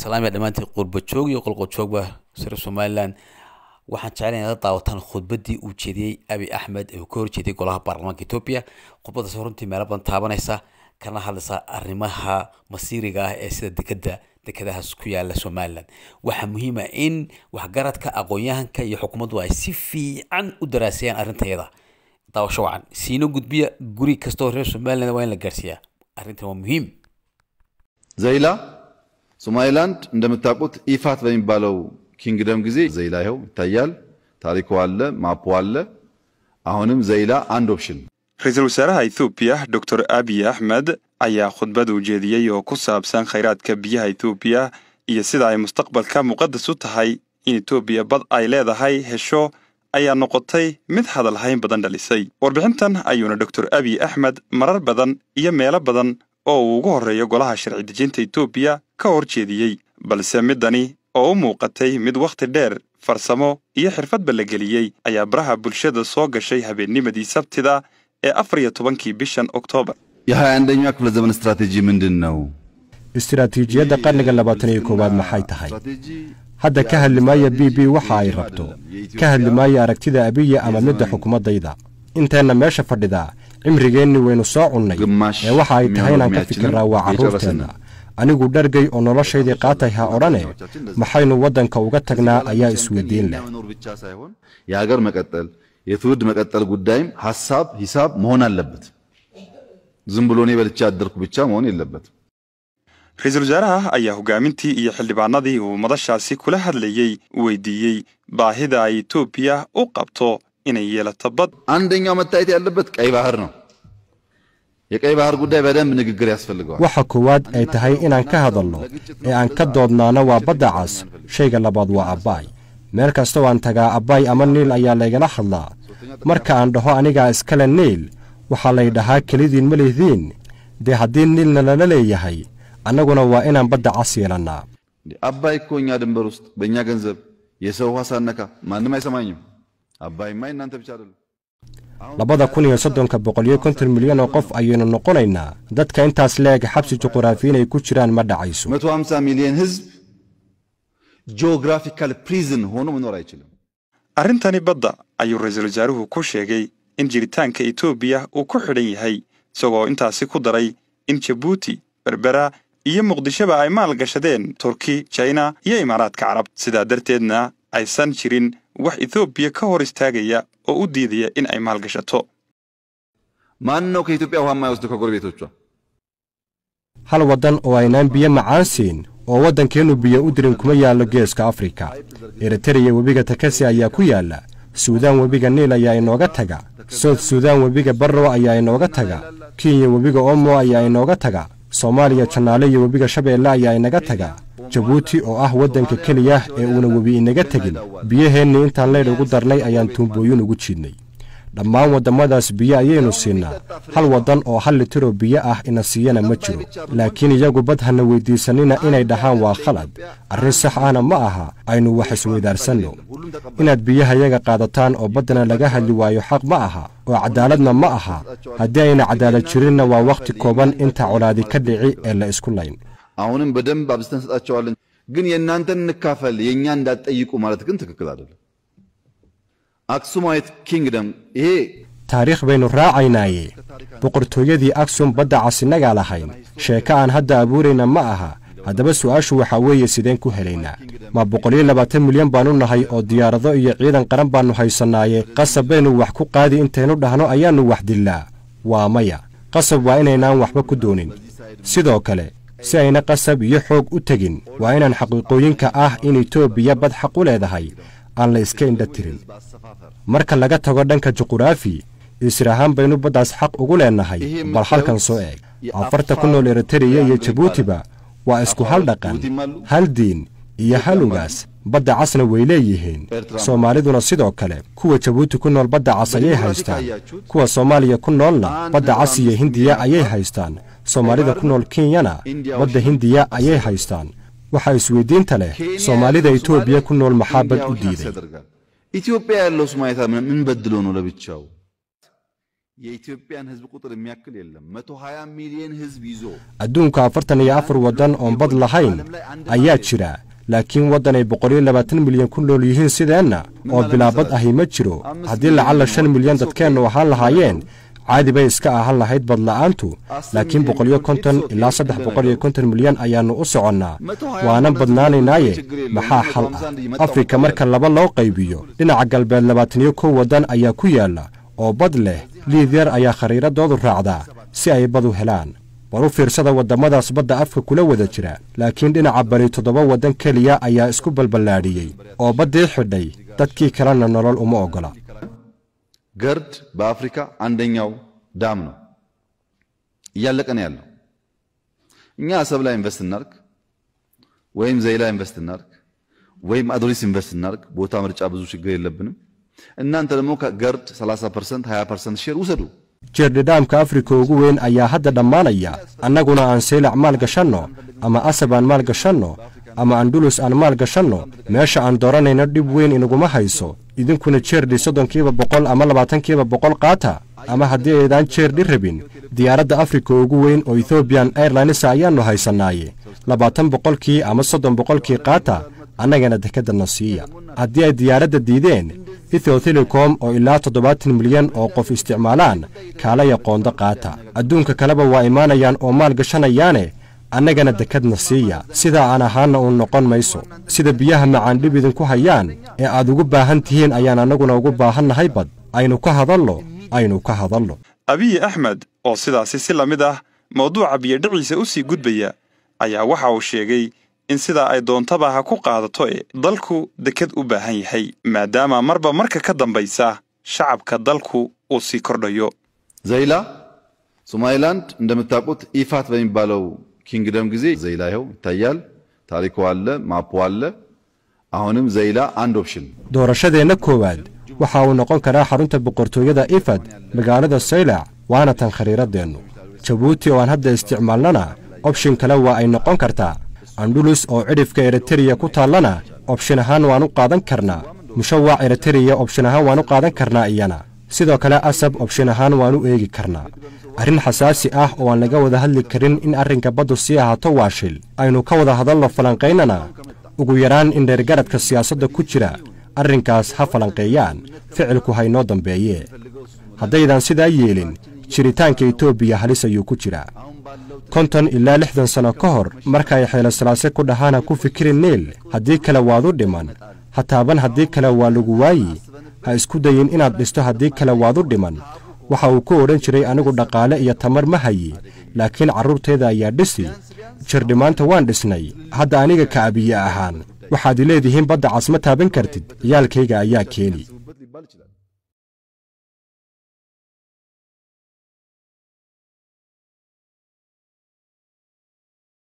islaamiga dhammaantiin qurbajoog iyo qolqojoogba sare somalilan waxaan jecela inaad daawataan khudbadii uu jeediyey abi axmed ee ka horjeediyey golaha baarlamaanka etoobiya khudbadaas runtii meelo badan taabanaysa kana hadlaysaa arrimaha masiiriga ah ee sida dekeda dekedahaas ku yaala somalilan waxaa muhiima ah in waxgaradka aqoon-yahanka iyo xukuumaddu ay si fiican u daraasayaan arrinteeda daawasho wacan siino gudbiya guri kastoo reer somalilan waa in la gaarsiiyaa arrintan waa muhiim zayla ሶማሌላንድ እንደምታውቁት ኢፋት በሚባለው ኪንግደም ጊዜ ዘይላ ይኸው ይታያል። ታሪኩ አለ፣ ማፖ አለ። አሁንም ዘይላ አንድ ኦፕሽን። Ra-iisul wasaaraha Itoobiya Dr Abiy Axmed ayaa khudbad u jeediyey oo ku saabsan khayraadka biyaha Itoobiya iyo sida ay mustaqbalka muqadas u tahay in Itoobiya bad ay leedahay hesho ayaa noqotay mid hadalhayn badan dhalisay. Warbixintan ayuuna Dr Abiy Axmed marar badan iyo meelo badan oo uu ugu horreeyo golaha sharci dejinta Itoobiya ka hor jeediyey balse middani oo u muuqatay mid wakhti dheer farsamo iyo xirfadba la geliyey ayaa baraha bulshada soo gashay habeennimadii sabtida ee afar iyo tobankii bishan oktoobar yahay qarniga labaatan iyo koowaad maxay tahay hadda ka hadli maaya b b waxa ay rabto ka hadli maaya aragtida abiya ama midda xukumaddayda inteenna meesha fadhidaa cimrigeenni waynu soo cunnay ee waxa ay tahay inaan ka fikirnaa waa carruurteenna anigu dhargay oo noloshaydii qaatay ha odhane maxaynu waddanka uga tagnaa ayaa isweydiin leh የሀገር መቀጠል የትውልድ መቀጠል ጉዳይም ሀሳብ ሂሳብ መሆን አለበት። ዝም ብሎ እኔ በልቼ አደርኩ ብቻ መሆን የለበትም። ra-iisul wasaaraha ayaa hogaamintii iyo xildhibaanadii uu madashaasi kula hadlayey weydiiyey baahida ay itoobiya u qabto inay yeelato አንደኛው መታየት ያለበት ቀይ ባህር ነው የቀይ ባህር ጉዳይ በደንብ ንግግር ያስፈልገዋል waxa koowaad ay tahay inaan ka hadalno ee aan ka doodnaana waa badda cas shayga labaad waa abbaay meel kasta oo aan tagaa abbaay ama niil ayaa laygala hadlaa marka aan dhaho anigaa iskale niil waxaa lay dhahaa kelidiin ma lihdiin dee haddii niilna lala leeyahay annaguna waa inaan badda cas yeelannaa አባይ እኮ እኛ ድንበር ውስጥ በእኛ ገንዘብ የሰው ውሃ ሳነካ ማንም አይሰማኝም። አባይማ የእናንተ ብቻ አይደለም። labada kun iyo soddonka boqol iyo konton milyan oo qof ayaynu noqonaynaa dadka intaas leeg xabsi juquraafi inay ku jiraan ma dhacayso arrintani badda ayuu ra-iisul wasaaruhu ku sheegay in jiritaanka etoobiya uu ku xidhan yahay isagoo intaasi ku daray in jabuuti berbera iyo muqdishoba ay maal gashadeen turki jina iyo imaaraadka carab sidaa darteedna aysan jirin wax etoobiya ka hor istaagaya oo u diidaya in ay maalgashato ማነው ከኢትዮጵያ ውሃ የማይወስድ ከጎረቤቶቿ? hal waddan oo aynaan biyo macaansiin oo waddankeennu biyo u dirin kuma yaallo geeska afrika eritereya webiga takasi ayaa ku yaalla suudaan webiga niil ayaa inooga taga south suudaan webiga barrow ayaa inooga taga kenya webiga omo ayaa inooga taga soomaaliya janaale iyo webiga shabeelle ayaa inaga taga jabuuti oo ah waddanka keliya ee uuna webi inaga tegin biyaheennii intaan leydh ugu darnay ayaan tuumbooyin ugu jiidnay dhammaan waddammadaas biyo ayaynu siinaa hal waddan oo hal litiroo biyo ah ina siiyana ma jiro laakiin iyagu bad hana weyddiisanina inay dhahaan waa khalad arrin sax ahna ma aha aynu wax isweydaarsanno inaad biyahayaga qaadataan oo baddana laga hadli waayo xaq ma aha oo cadaaladna ma aha haddii ayna cadaalad jirinna waa wakhti kooban inta colaadi ka dhici ee la isku layn አሁንም በደንብ አብዝተን እንሰጣቸዋለን። ግን የእናንተን እንካፈል የእኛ እንዳትጠይቁ ማለት ግን ትክክል አይደለም። አክሱማዊት ኪንግደም ይሄ taariikh baynu raacaynaaye boqortooyadii aksum badda casinagaa lahayn sheeko aan hadda abuurayna ma aha haddaba su'aashu waxaa weeye sideen ku helaynaa ma boqoliyo labaatan milyan baannu nahay oo diyaarado iyo ciidan qaran baannu haysannaaye qasab baynu wax ku qaadi intaynu dhahno ayaannu wax dillaa waa maya qasab waa inaynaan waxba ku doonin sidoo kale si ayna qasab iyo xoog u tegin waa inaan xaqiiqooyinka ah in etoobiya bad xaq u leedahay aan la iska indha tirin marka laga tago dhanka juquraafi isir baynu baddaas xaq ugu leenahay bal halkan soo eeg afarta ku nool eritariya iyo jabuutiba waa isku hal dhaqan hal diin iyo hal ugaas badda casna way leeyihiin soomaaliduna sidoo kale kuwa jabuuti ku nool badda cas ayay haystaan kuwa soomaaliya ku noolna badda cas iyo hindiya ayay haystaan soomaalida ku nool kenyana badda hindiya ayay haystaan waxaa isweydiinta leh soomaalida etoobiya ku nool maxaa bad u diiday adduunka afartan iyo afar waddan oon bad lahayn ayaa jira laakiin waddanay boqoliyo labaatan milyan ku nool yihiin sideenna oo bilaabad ahi ma jiro ah, haddii lacalla shan milyan dadkeennu ahaan lahaayeen caadi bay iska ahaan lahayd badla'aantu ah, laakiin boqoliyo konton ilaa saddex boqoliyo konton milyan ayaannu u soconnaa waanan badnaanaynaaye maxaa xal ah afrika marka laba loo qaybiyo dhinaca galbeed labaataniyo kow waddan ayaa ku yaalla oo bad leh liid yar ayaa khariiradoodu raacdaa si ay bad u helaan war u fiirsada waddamadaas badda afka kula wada jira laakiin dhinaca bari toddoba waddan keliya ayaa isku balballaadhiyey oo baddii xidhay dadkii kalena nolol uma oggola ገርድ በአፍሪካ አንደኛው ዳም ነው። እያለቀ ነው ያለው። እኛ ወይም ዘይላ ኢንቨስት እናርግ ወይም አዶሊስ ኢንቨስት እናርግ፣ ቦታ ምርጫ ብዙ ችግር የለብንም። እናንተ ደግሞ ገርድ 30 20 ሼር ውሰዱ። jeerdhidhaamka afrika ugu weyn ayaa hadda dhammaanaya annaguna aan seelac maal gashanno ama asab aan maal gashanno ama andulus aan maal gashanno meesha aan dooranayno dhib weyn inaguma hayso idinkuna jeerdhi soddonkiiba boqol ama labaatankiiba boqol qaata ama haddii aydaan jeerdhi rabin diyaaradda afrika ugu weyn oo ethoobiyan airlinesa ayaannu haysannaaye labaatan boqolkii ama soddon boqolkii qaata annagana dekeddanna siiya haddii ay diyaaradda diideen ethio telecom oo ilaa toddobaatan milyan oo qof isticmaalaan kaalaya qoonda qaata adduunka kaleba waa imaanayaan oo maal gashanayaane annagana dekadna siiya sidaa aan ahaanna uu noqon mayso sida biyaha macaan dhib idinku hayaan ee aad ugu baahan tihiin ayaan annaguna ugu baahannahay bad aynu ka hadallo aynu ka hadallo abiyi axmed oo sidaasi si la mid ah mawduuca biyodhiciisa u sii gudbaya ayaa waxa uu sheegay in sidaa ay doontaba ha ku qaadato e dalku deked u baahan yahay maadaama marba marka ka dambaysa shacabka dalku uu sii kordhayo ዘይላ ሶማሊላንድ እንደምታውቁት ኢፋት በሚባለው ኪንግደም ጊዜ ዘይላ ይኸው ይታያል። ታሪኩ አለ፣ ማፑ አለ። አሁንም ዘይላ አንድ ኦፕሽን doorashadeena koowaad waxaa uu noqon karaa xarunta boqortooyada ifad magaalada saylac waana tan khariiradeennu jabuuti oo aan hadda isticmaalnana obshin kale waa ay noqon kartaa andhulus oo cidhifka eritariya ku taallana obshin ahaan waan u qaadan karnaa mushawac eritariya obshin ahaan waan u qaadan karnaa iyana sidoo kale asab obshin ahaan waan u eegi karnaa arrin xasaasi ah oo aan laga wada hadli karin in arrinka baddu sii ahaato waa shil aynu ka wada hadallo falanqaynana ugu yaraan in dheergaradka siyaasadda ku jira arrinkaas ha falanqeeyaan ficilku haynoo dambeeye haddaydaan sidaa yeelin jiritaanka etoobiya halis ayuu ku jiraa konton ilaa lixdan sano ka hor markay xeelosalaase ku dhahaana ku fikiri neel haddii kale waad u dhiman hataaban haddii kale waa lagu waayi ha isku dayin inaad dhisto haddii kale waad u dhiman waxa uu ku odhan jiray anigu dhaqaale iyo tamar ma hayi laakiin carruurtayda ayaa dhisi jirdhimaanta waan dhisnay hadda aniga ka abiye ahaan waxaad i leedihiin badda cas ma taaban kartid ciyaalkayga ayaa keeni